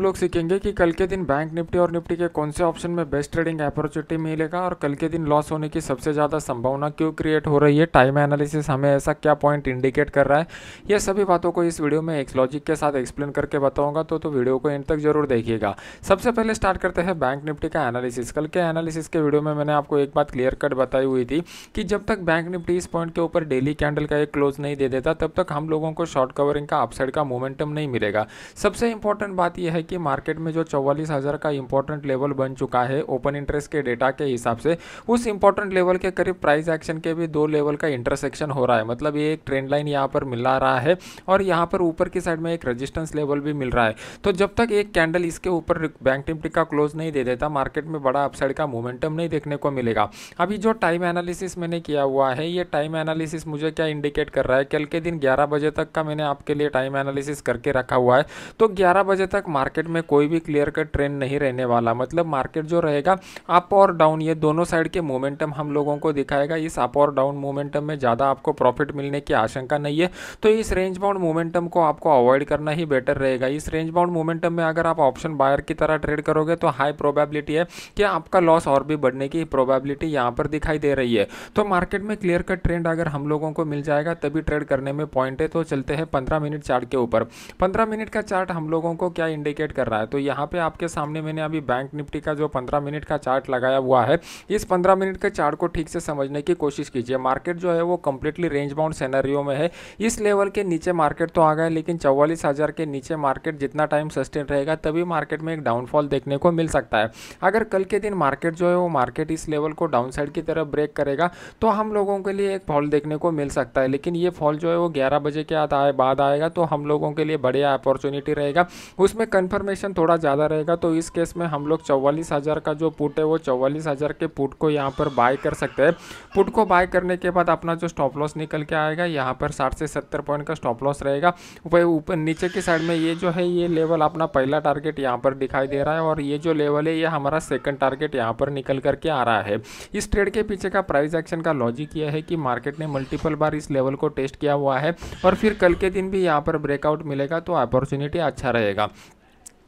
हम लोग सीखेंगे कि कल के दिन बैंक निफ्टी और निफ्टी के कौन से ऑप्शन में बेस्ट ट्रेडिंग अपॉर्चुनिटी मिलेगा और कल के दिन लॉस होने की सबसे ज़्यादा संभावना क्यों क्रिएट हो रही है टाइम एनालिसिस हमें ऐसा क्या पॉइंट इंडिकेट कर रहा है ये सभी बातों को इस वीडियो में एक लॉजिक के साथ एक्सप्लेन करके बताऊंगा तो, तो वीडियो को एंड तक जरूर देखिएगा सबसे पहले स्टार्ट करते हैं बैंक निफ्टी का एनालिसिस कल के एनालिसिस के वीडियो में मैंने आपको एक बात क्लियर कट बताई हुई थी कि जब तक बैंक निफ्टी इस पॉइंट के ऊपर डेली कैंडल का एक क्लोज नहीं दे देता तब तक हम लोगों को शॉर्ट कवरिंग का अपसाइड का मोमेंटम नहीं मिलेगा सबसे इंपॉर्टेंट बात यह है कि मार्केट में जो चौवालीस हज़ार का इंपॉर्टेंट लेवल बन चुका है ओपन इंटरेस्ट के डेटा के हिसाब से उस इंपॉर्टेंट लेवल के करीब प्राइस एक्शन के भी दो लेवल का इंटरसेक्शन हो रहा है मतलब ये एक ट्रेंड लाइन यहाँ पर मिला रहा है और यहाँ पर ऊपर की साइड में एक रजिस्टेंस लेवल भी मिल रहा है तो जब तक एक कैंडल इसके ऊपर बैंक निफ्टी का क्लोज नहीं दे देता मार्केट में बड़ा अपसाइड का मोमेंटम नहीं देखने को मिलेगा अभी जो टाइम एनालिसिस मैंने किया हुआ है ये टाइम एनालिसिस मुझे क्या इंडिकेट कर रहा है कल के दिन ग्यारह बजे तक का मैंने आपके लिए टाइम एनालिसिस करके रखा हुआ है तो ग्यारह बजे तक मार्केट मार्केट में कोई भी क्लियर कट ट्रेंड नहीं रहने वाला मतलब मार्केट जो रहेगा अप और डाउन ये दोनों साइड के मोमेंटम हम लोगों को दिखाएगा इस अप और डाउन मोमेंटम में ज़्यादा आपको प्रॉफिट मिलने की आशंका नहीं है तो इस रेंज बाउंड मोमेंटम को आपको अवॉइड करना ही बेटर रहेगा इस रेंज बाउंड मोमेंटम में अगर आप ऑप्शन बायर की तरह ट्रेड करोगे तो हाई प्रोबेबिलिटी है कि आपका लॉस और भी बढ़ने की प्रोबेबिलिटी यहाँ पर दिखाई दे रही है तो मार्केट में क्लियर कट ट्रेंड अगर हम लोगों को मिल जाएगा तभी ट्रेड करने में पॉइंट है तो चलते हैं पंद्रह मिनट चार्ट के ऊपर पंद्रह मिनट का चार्ट हम लोगों को क्या इंडिकेट इंडिकेट कर रहा है तो यहाँ पे आपके सामने मैंने अभी बैंक निफ्टी का जो 15 मिनट का चार्ट लगाया हुआ है इस 15 मिनट के चार्ट को ठीक से समझने की कोशिश कीजिए मार्केट जो है वो कम्प्लीटली रेंज बाउंड सेनरियो में है इस लेवल के नीचे मार्केट तो आ गए लेकिन चौवालीस के नीचे मार्केट जितना टाइम सस्टेन रहेगा तभी मार्केट में एक डाउनफॉल देखने को मिल सकता है अगर कल के दिन मार्केट जो है वो मार्केट इस लेवल को डाउन की तरफ ब्रेक करेगा तो हम लोगों के लिए एक फॉल देखने को मिल सकता है लेकिन ये फॉल जो है वो ग्यारह बजे के बाद आएगा तो हम लोगों के लिए बढ़िया अपॉर्चुनिटी रहेगा उसमें कन्फर्म कन्फर्मेशन थोड़ा ज़्यादा रहेगा तो इस केस में हम लोग चौवालीस हज़ार का जो पुट है वो चौवालीस हज़ार के पुट को यहाँ पर बाय कर सकते हैं पुट को बाय करने के बाद अपना जो स्टॉप लॉस निकल के आएगा यहाँ पर साठ से सत्तर पॉइंट का स्टॉप लॉस रहेगा ऊपर ऊपर नीचे की साइड में ये जो है ये लेवल अपना पहला टारगेट यहाँ पर दिखाई दे रहा है और ये जो लेवल है ये हमारा सेकंड टारगेट यहाँ पर निकल करके आ रहा है इस ट्रेड के पीछे का प्राइस एक्शन का लॉजिक यह है कि मार्केट ने मल्टीपल बार इस लेवल को टेस्ट किया हुआ है और फिर कल के दिन भी यहाँ पर ब्रेकआउट मिलेगा तो अपॉर्चुनिटी अच्छा रहेगा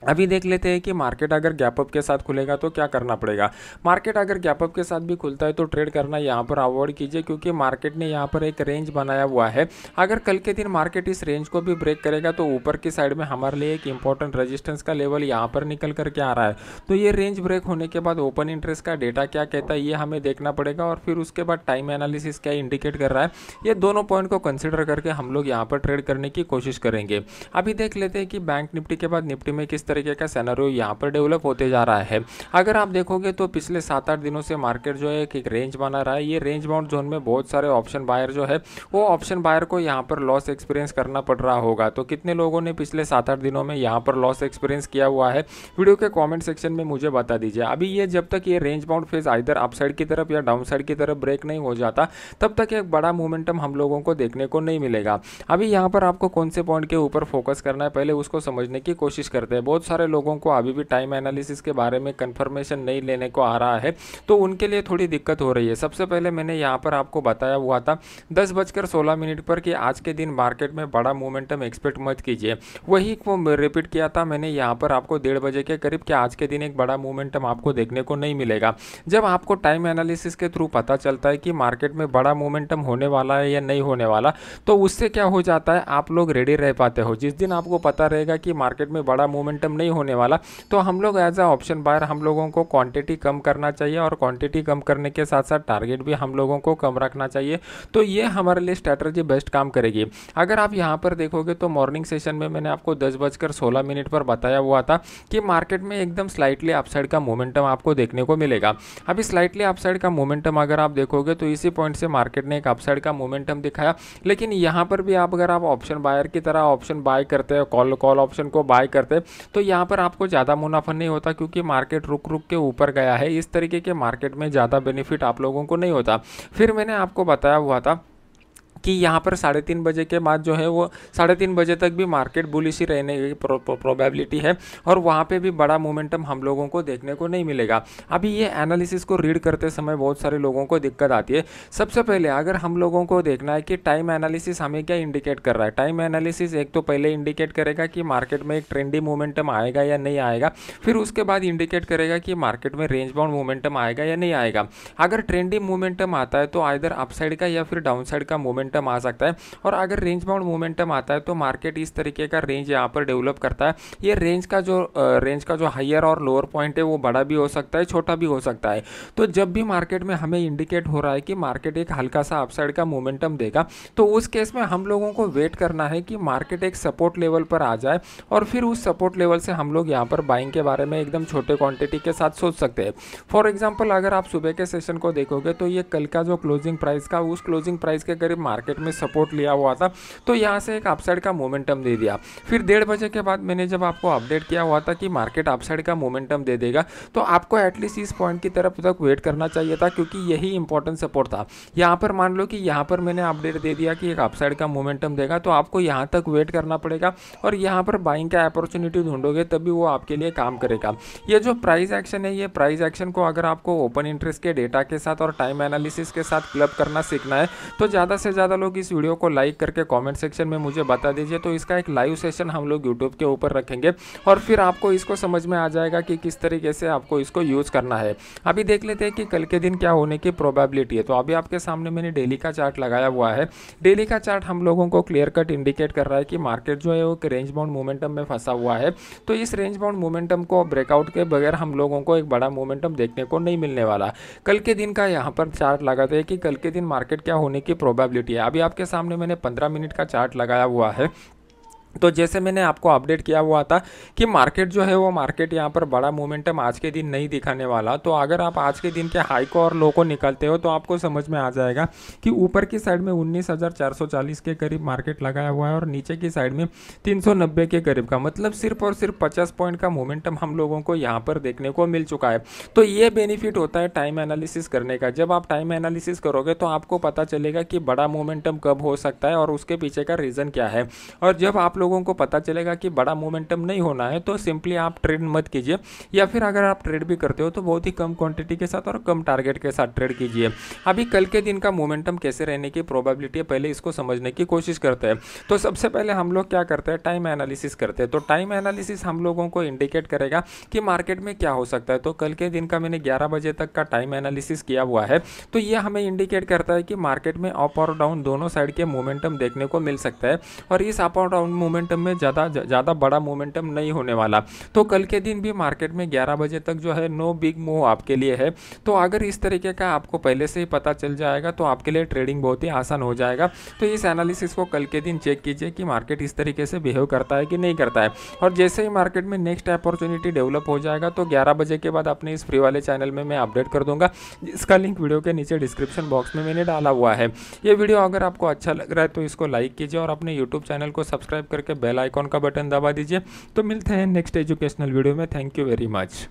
अभी देख लेते हैं कि मार्केट अगर गैपअप के साथ खुलेगा तो क्या करना पड़ेगा मार्केट अगर गैपअप के साथ भी खुलता है तो ट्रेड करना यहाँ पर अवॉइड कीजिए क्योंकि मार्केट ने यहाँ पर एक रेंज बनाया हुआ है अगर कल के दिन मार्केट इस रेंज को भी ब्रेक करेगा तो ऊपर की साइड में हमारे लिए एक इंपॉर्टेंट रजिस्टेंस का लेवल यहाँ पर निकल करके आ रहा है तो ये रेंज ब्रेक होने के बाद ओपन इंटरेस्ट का डेटा क्या कहता है ये हमें देखना पड़ेगा और फिर उसके बाद टाइम एनालिसिस क्या इंडिकेट कर रहा है ये दोनों पॉइंट को कंसिडर करके हम लोग यहाँ पर ट्रेड करने की कोशिश करेंगे अभी देख लेते हैं कि बैंक निफ्टी के बाद निफ्टी में किस तरीके का सैनरियो यहाँ पर डेवलप होते जा रहा है अगर आप देखोगे तो पिछले सात आठ दिनों से मार्केट जो है एक रेंज बना रहा है ये रेंज बाउंड जोन में बहुत सारे ऑप्शन बायर जो है वो ऑप्शन बायर को यहाँ पर लॉस एक्सपीरियंस करना पड़ रहा होगा तो कितने लोगों ने पिछले सात आठ दिनों में यहाँ पर लॉस एक्सपीरियंस किया हुआ है वीडियो के कॉमेंट सेक्शन में मुझे बता दीजिए अभी ये जब तक ये range bound phase either upside की तरफ या डाउन साइड की तरफ ब्रेक नहीं हो जाता तब तक एक बड़ा मोमेंटम हम लोगों को देखने को नहीं मिलेगा अभी यहाँ पर आपको कौन से पॉइंट के ऊपर फोकस करना है पहले उसको समझने की कोशिश करते हैं बहुत बहुत सारे लोगों को अभी भी टाइम एनालिसिस के बारे में कन्फर्मेशन नहीं लेने को आ रहा है तो उनके लिए थोड़ी दिक्कत हो रही है सबसे पहले मैंने यहाँ पर आपको बताया हुआ था दस बजकर सोलह मिनट पर कि आज के दिन मार्केट में बड़ा मोमेंटम एक्सपेक्ट मत कीजिए वही रिपीट किया था मैंने यहाँ पर आपको डेढ़ बजे के करीब कि आज के दिन एक बड़ा मोमेंटम आपको देखने को नहीं मिलेगा जब आपको टाइम एनालिसिस के थ्रू पता चलता है कि मार्केट में बड़ा मोमेंटम होने वाला है या नहीं होने वाला तो उससे क्या हो जाता है आप लोग रेडी रह पाते हो जिस दिन आपको पता रहेगा कि मार्केट में बड़ा मोमेंटम आइटम नहीं होने वाला तो हम लोग एज अ ऑप्शन बायर हम लोगों को क्वांटिटी कम करना चाहिए और क्वांटिटी कम करने के साथ साथ टारगेट भी हम लोगों को कम रखना चाहिए तो ये हमारे लिए स्ट्रैटर्जी बेस्ट काम करेगी अगर आप यहाँ पर देखोगे तो मॉर्निंग सेशन में मैंने आपको दस बजकर सोलह मिनट पर बताया हुआ था कि मार्केट में एकदम स्लाइटली अपसाइड का मोमेंटम आपको देखने को मिलेगा अभी स्लाइटली अपसाइड का मोमेंटम अगर आप देखोगे तो इसी पॉइंट से मार्केट ने एक अपसाइड का मोमेंटम दिखाया लेकिन यहाँ पर भी आप अगर आप ऑप्शन बायर की तरह ऑप्शन बाय करते हैं कॉल कॉल ऑप्शन को बाय करते हैं तो तो यहाँ पर आपको ज़्यादा मुनाफा नहीं होता क्योंकि मार्केट रुक रुक के ऊपर गया है इस तरीके के मार्केट में ज़्यादा बेनिफिट आप लोगों को नहीं होता फिर मैंने आपको बताया हुआ था कि यहाँ पर साढ़े तीन बजे के बाद जो है वो साढ़े तीन बजे तक भी मार्केट बुलिस ही रहने की प्रोबेबिलिटी है और वहाँ पे भी बड़ा मोमेंटम हम लोगों को देखने को नहीं मिलेगा अभी ये एनालिसिस को रीड करते समय बहुत सारे लोगों को दिक्कत आती है सबसे पहले अगर हम लोगों को देखना है कि टाइम एनालिसिस हमें क्या इंडिकेट कर रहा है टाइम एनालिसिस एक तो पहले इंडिकेट करेगा कि मार्केट में एक ट्रेंडी मोमेंटम आएगा या नहीं आएगा फिर उसके बाद इंडिकेट करेगा कि मार्केट में रेंज बाउंड मोमेंटम आएगा या नहीं आएगा अगर ट्रेंडी मोमेंटम आता है तो आइधर अपसाइड का या फिर डाउनसाइड का मोमेंट मोमेंटम आ सकता है और अगर रेंज बाउंड मोमेंटम आता है तो मार्केट इस तरीके का रेंज यहाँ पर डेवलप करता है ये रेंज का जो रेंज का जो हायर और लोअर पॉइंट है वो बड़ा भी हो सकता है छोटा भी हो सकता है तो जब भी मार्केट में हमें इंडिकेट हो रहा है कि मार्केट एक हल्का सा अपसाइड का मोमेंटम देगा तो उस केस में हम लोगों को वेट करना है कि मार्केट एक सपोर्ट लेवल पर आ जाए और फिर उस सपोर्ट लेवल से हम लोग यहाँ पर बाइंग के बारे में एकदम छोटे क्वांटिटी के साथ सोच सकते हैं फॉर एग्जाम्पल अगर आप सुबह के सेशन को देखोगे तो ये कल का जो क्लोजिंग प्राइस का उस क्लोजिंग प्राइस के करीब मार्केट में सपोर्ट लिया हुआ था तो यहाँ से एक अपसाइड का मोमेंटम दे दिया फिर डेढ़ बजे के बाद मैंने जब आपको अपडेट किया हुआ था कि मार्केट अपसाइड का मोमेंटम दे देगा तो आपको एटलीस्ट इस पॉइंट की तरफ तक वेट करना चाहिए था क्योंकि यही इंपॉर्टेंट सपोर्ट था यहाँ पर मान लो कि यहाँ पर मैंने अपडेट दे दिया कि एक अपसाइड का मोमेंटम देगा तो आपको यहाँ तक वेट करना पड़ेगा और यहाँ पर बाइंग का अपॉर्चुनिटी ढूंढोगे तभी वो आपके लिए काम करेगा ये जो प्राइस एक्शन है ये प्राइस एक्शन को अगर आपको ओपन इंटरेस्ट के डेटा के साथ और टाइम एनालिसिस के साथ क्लब करना सीखना है तो ज़्यादा से ज़्यादा ज़्यादा लोग इस वीडियो को लाइक करके कॉमेंट सेक्शन में मुझे बता दीजिए तो इसका एक लाइव सेशन हम लोग यूट्यूब के ऊपर रखेंगे और फिर आपको इसको समझ में आ जाएगा कि किस तरीके से आपको इसको यूज़ करना है अभी देख लेते हैं कि कल के दिन क्या होने की प्रोबेबिलिटी है तो अभी आपके सामने मैंने डेली का चार्ट लगाया हुआ है डेली का चार्ट हम लोगों को क्लियर कट इंडिकेट कर रहा है कि मार्केट जो है वो रेंज बाउंड मोमेंटम में फंसा हुआ है तो इस रेंज बाउंड मोमेंटम को ब्रेकआउट के बगैर हम लोगों को एक बड़ा मोमेंटम देखने को नहीं मिलने वाला कल के दिन का यहाँ पर चार्ट लगाते हैं कि कल के दिन मार्केट क्या होने की प्रोबेबिलिटी है अभी आपके सामने मैंने पंद्रह मिनट का चार्ट लगाया हुआ है तो जैसे मैंने आपको अपडेट किया हुआ था कि मार्केट जो है वो मार्केट यहाँ पर बड़ा मोमेंटम आज के दिन नहीं दिखाने वाला तो अगर आप आज के दिन के हाई को और लो को निकलते हो तो आपको समझ में आ जाएगा कि ऊपर की साइड में 19,440 के करीब मार्केट लगाया हुआ है और नीचे की साइड में 390 के करीब का मतलब सिर्फ और सिर्फ पचास पॉइंट का मोमेंटम हम लोगों को यहाँ पर देखने को मिल चुका है तो ये बेनिफिट होता है टाइम एनालिसिस करने का जब आप टाइम एनालिसिस करोगे तो आपको पता चलेगा कि बड़ा मोमेंटम कब हो सकता है और उसके पीछे का रीज़न क्या है और जब आप लोगों को पता चलेगा कि बड़ा मोमेंटम नहीं होना है तो सिंपली आप ट्रेड मत कीजिए या फिर अगर आप ट्रेड भी करते हो तो बहुत ही कम क्वांटिटी के साथ और कम टारगेट के साथ ट्रेड कीजिए अभी कल के दिन का मोमेंटम कैसे रहने की प्रोबेबिलिटी है पहले इसको समझने की कोशिश करते हैं तो सबसे पहले हम लोग क्या करते हैं टाइम एनालिसिस करते हैं तो टाइम एनालिसिस हम लोगों को इंडिकेट करेगा कि मार्केट में क्या हो सकता है तो कल के दिन का मैंने ग्यारह बजे तक का टाइम एनालिसिस किया हुआ है तो यह हमें इंडिकेट करता है कि मार्केट में अप और डाउन दोनों साइड के मोमेंटम देखने को मिल सकता है और इस अप और डाउन मोमेंटम में ज़्यादा ज़्यादा बड़ा मोमेंटम नहीं होने वाला तो कल के दिन भी मार्केट में ग्यारह बजे तक जो है नो बिग मूव आपके लिए है तो अगर इस तरीके का आपको पहले से ही पता चल जाएगा तो आपके लिए ट्रेडिंग बहुत ही आसान हो जाएगा तो इस एनालिसिस को कल के दिन चेक कीजिए कि मार्केट इस तरीके से बिहेव करता है कि नहीं करता है और जैसे ही मार्केट में नेक्स्ट अपॉर्चुनिटी डेवलप हो जाएगा तो ग्यारह बजे के बाद अपने इस फ्री वाले चैनल में मैं अपडेट कर दूंगा इसका लिंक वीडियो के नीचे डिस्क्रिप्शन बॉक्स में मैंने डाला हुआ है ये वीडियो अगर आपको अच्छा लग रहा है तो इसको लाइक कीजिए और अपने यूट्यूब चैनल को सब्सक्राइब कर करके बेल आइकॉन का बटन दबा दीजिए तो मिलते हैं नेक्स्ट एजुकेशनल वीडियो में थैंक यू वेरी मच